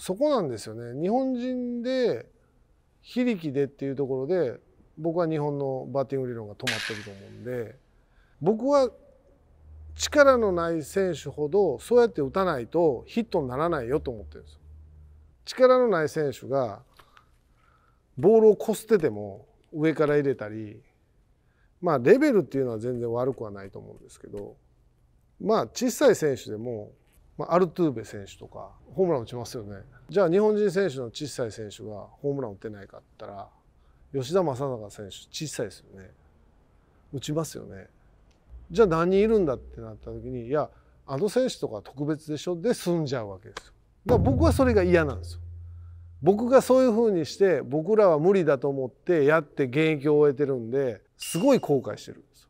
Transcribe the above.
そこなんですよね日本人で非力でっていうところで僕は日本のバッティング理論が止まってると思うんで僕は力のない選手ほどそうやって打たないとヒットにならないよと思ってるんですよ。力のない選手がボールをこすってても上から入れたりまあレベルっていうのは全然悪くはないと思うんですけどまあ小さい選手でもまあ、アルトゥーベ選手とかホームラン打ちますよねじゃあ日本人選手の小さい選手がホームラン打てないかったら吉田正尚選手小さいですよね打ちますよねじゃあ何人いるんだってなった時にいやあの選手とか特別でしょで済んじゃうわけですよだから僕はそれが嫌なんですよ僕がそういうふうにして僕らは無理だと思ってやって現役を終えてるんですごい後悔してるんですよ